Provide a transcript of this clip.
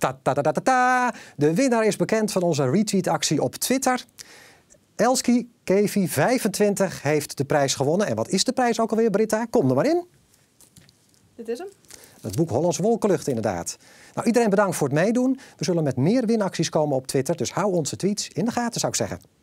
Ta, ta, ta, ta, ta, De winnaar is bekend van onze retweetactie op Twitter. Elski Kevi25 heeft de prijs gewonnen. En wat is de prijs ook alweer, Britta? Kom er maar in. Dit is hem. Het boek Hollands Wolkenlucht, inderdaad. Nou, iedereen bedankt voor het meedoen. We zullen met meer winacties komen op Twitter, dus hou onze tweets in de gaten, zou ik zeggen.